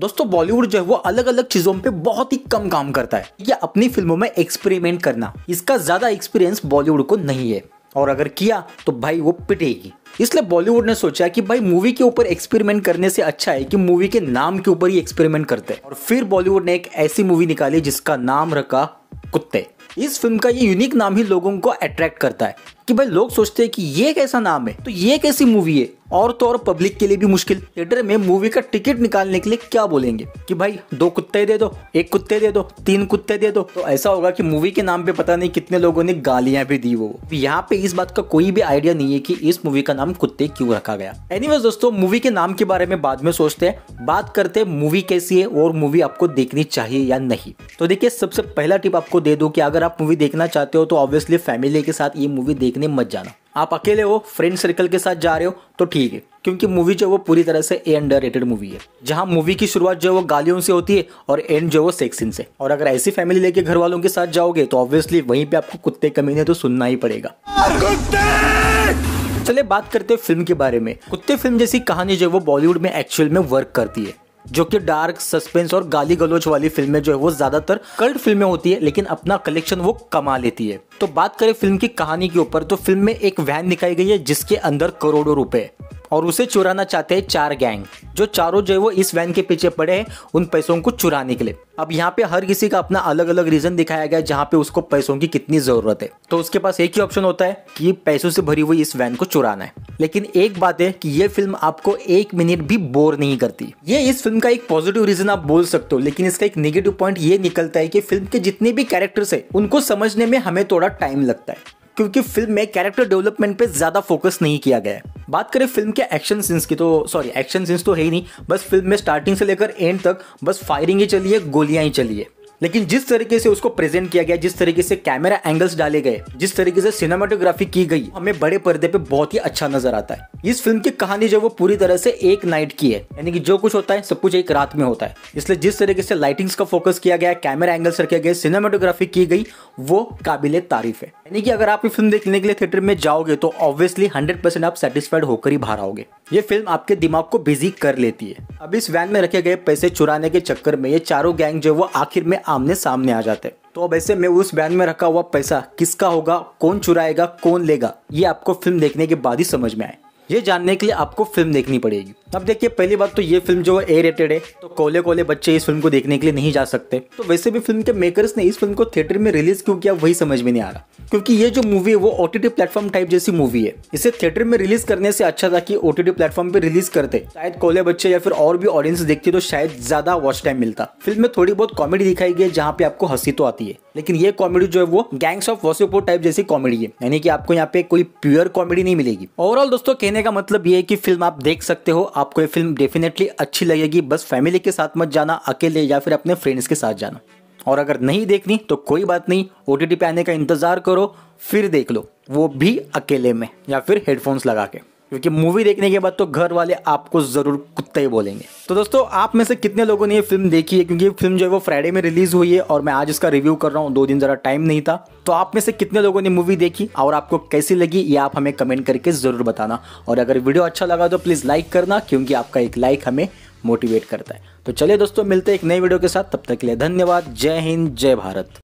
दोस्तों बॉलीवुड जो है वो अलग अलग चीजों पे बहुत ही कम काम करता है या अपनी फिल्मों में एक्सपेरिमेंट करना इसका ज्यादा एक्सपीरियंस बॉलीवुड को नहीं है और अगर किया तो भाई वो पिटेगी इसलिए बॉलीवुड ने सोचा कि भाई मूवी के ऊपर एक्सपेरिमेंट करने से अच्छा है कि मूवी के नाम के ऊपर ही एक्सपेरिमेंट करते और फिर बॉलीवुड ने एक ऐसी मूवी निकाली जिसका नाम रखा कुत्ते इस फिल्म का ये यूनिक नाम ही लोगों को अट्रैक्ट करता है कि भाई लोग सोचते हैं कि ये कैसा नाम है तो ये कैसी मूवी है और तो और पब्लिक के लिए भी मुश्किल थिएटर में मूवी का टिकट निकालने के लिए क्या बोलेंगे कि भाई दो कुत्ते दे दो एक कुत्ते दे दो तीन कुत्ते दे दो तो ऐसा होगा कि मूवी के नाम पे पता नहीं कितने लोगों ने गालियां भी दी वो यहाँ पे इस बात का कोई भी आइडिया नहीं है कि इस मूवी का नाम कुत्ते क्यों रखा गया एनी दोस्तों मूवी के नाम के बारे में बाद में सोचते हैं बात करते हैं मूवी कैसी है और मूवी आपको देखनी चाहिए या नहीं तो देखिये सबसे पहला टिप आपको दे दो कि अगर आप मूवी देखना चाहते हो तो ऑब्वियसली फैमिली के साथ ये मूवी देख देखने मत जाना आप अकेले हो फ्रेंड सर्कल के साथ जा रहे हो तो ठीक है क्योंकि मूवी जो है वो पूरी तरह से अंडर रेटेड मूवी है जहाँ मूवी की शुरुआत जो है वो गालियों से होती है और एंड जो है वो सेक्सिन से और अगर ऐसी फैमिली लेके घर वालों के साथ जाओगे तो ऑब्वियसली वहीं पे आपको कुत्ते कमीने तो सुनना ही पड़ेगा चले बात करते हैं फिल्म के बारे में कुत्ते फिल्म जैसी कहानी जो है वो बॉलीवुड में एक्चुअल में वर्क करती है जो कि डार्क सस्पेंस और गाली गलोच वाली फिल्में जो है वो ज्यादातर कल्ट फिल्में होती है लेकिन अपना कलेक्शन वो कमा लेती है तो बात करें फिल्म की कहानी के ऊपर तो फिल्म में एक वैन दिखाई गई है जिसके अंदर करोड़ों रुपए और उसे चुराना चाहते हैं चार गैंग जो चारों जो है वो इस वैन के पीछे पड़े हैं उन पैसों को चुराने के लिए अब यहाँ पे हर किसी का अपना अलग अलग रीजन दिखाया गया जहाँ पे उसको पैसों की कितनी जरूरत है तो उसके पास एक ही ऑप्शन होता है कि पैसों से भरी हुई इस वैन को चुराना है लेकिन एक बात है कि ये फिल्म आपको एक मिनट भी बोर नहीं करती ये इस फिल्म का एक पॉजिटिव रीजन आप बोल सकते हो लेकिन इसका एक निगेटिव पॉइंट ये निकलता है कि फिल्म के जितने भी कैरेक्टर्स है उनको समझने में हमें थोड़ा टाइम लगता है क्योंकि फिल्म में कैरेक्टर डेवलपमेंट पे ज़्यादा फोकस नहीं किया गया है बात करें फिल्म के एक्शन सीन्स की तो सॉरी एक्शन सीन्स तो है ही नहीं बस फिल्म में स्टार्टिंग से लेकर एंड तक बस फायरिंग ही चलिए गोलियां ही चलिए लेकिन जिस तरीके से उसको प्रेजेंट किया गया जिस तरीके से कैमरा एंगल्स डाले गए जिस तरीके से सिनेमाटोग्राफी की गई हमें बड़े पर्दे पे बहुत ही अच्छा नजर आता है इस फिल्म की कहानी जो वो पूरी तरह से एक नाइट की है यानी कि जो कुछ होता है सब कुछ एक रात में होता है इसलिए जिस तरीके से लाइटिंग्स का फोकस किया गया कैमरा एंगल्स रखे गए सिनेमाटोग्राफी की गई वो काबिल तारीफ है यानी कि अगर आप ये फिल्म देखने के लिए थिएटर में जाओगे तो ऑब्वियसली हंड्रेड परसेंट आप सेटिस्फाइड होकर ही बाहर आओगे ये फिल्म आपके दिमाग को बिजी कर लेती है अब इस वैन में रखे गए पैसे चुराने के चक्कर में ये चारों गैंग जो वो आखिर में आमने सामने आ जाते तो अब ऐसे में उस बैंक में रखा हुआ पैसा किसका होगा कौन चुराएगा कौन लेगा ये आपको फिल्म देखने के बाद ही समझ में आए ये जानने के लिए आपको फिल्म देखनी पड़ेगी अब देखिए पहली बात तो ये फिल्म जो ए रेटेड है तो कोले कोले बच्चे इस फिल्म को देखने के लिए नहीं जा सकते तो वैसे भी फिल्म के मेकर्स ने इस फिल्म को थिएटर में रिलीज क्यों किया वही समझ में नहीं आ रहा क्योंकि ये जो मूवी है वो ओ टी प्लेटफॉर्म टाइप जैसी मूवी है इसे थिएटर में रिलीज करने से अच्छा था कि ओ टी प्लेटफॉर्म पे रिलीज करते शायद कोले बच्चे या फिर और भी ऑडियंस देखती तो शायद ज्यादा वॉच टाइम मिलता फिल्म में थोड़ी बहुत कॉमेडी दिखाई गई जहाँ पे आपको हंसी तो आती है लेकिन ये कॉमेडी जो है वो गैंग्स ऑफ वॉसिपो टाइप जैसी कॉमेडी है यानी कि आपको यहाँ पे कोई प्योर कॉमेडी नहीं मिलेगी ओवरऑल दोस्तों कहने कहने का मतलब ये है कि फिल्म आप देख सकते हो आपको ये फिल्म डेफिनेटली अच्छी लगेगी बस फैमिली के साथ मत जाना अकेले या फिर अपने फ्रेंड्स के साथ जाना और अगर नहीं देखनी तो कोई बात नहीं ओ पे आने का इंतज़ार करो फिर देख लो वो भी अकेले में या फिर हेडफोन्स लगा के क्योंकि मूवी देखने के बाद तो घर वाले आपको ज़रूर कुत्ते ही बोलेंगे तो दोस्तों आप में से कितने लोगों ने ये फिल्म देखी है क्योंकि फिल्म जो है वो फ्राइडे में रिलीज़ हुई है और मैं आज इसका रिव्यू कर रहा हूँ दो दिन ज़रा टाइम नहीं था तो आप में से कितने लोगों ने मूवी देखी और आपको कैसी लगी ये आप हमें कमेंट करके ज़रूर बताना और अगर वीडियो अच्छा लगा तो प्लीज़ लाइक करना क्योंकि आपका एक लाइक हमें मोटिवेट करता है तो चलिए दोस्तों मिलते हैं एक नए वीडियो के साथ तब तक के लिए धन्यवाद जय हिंद जय भारत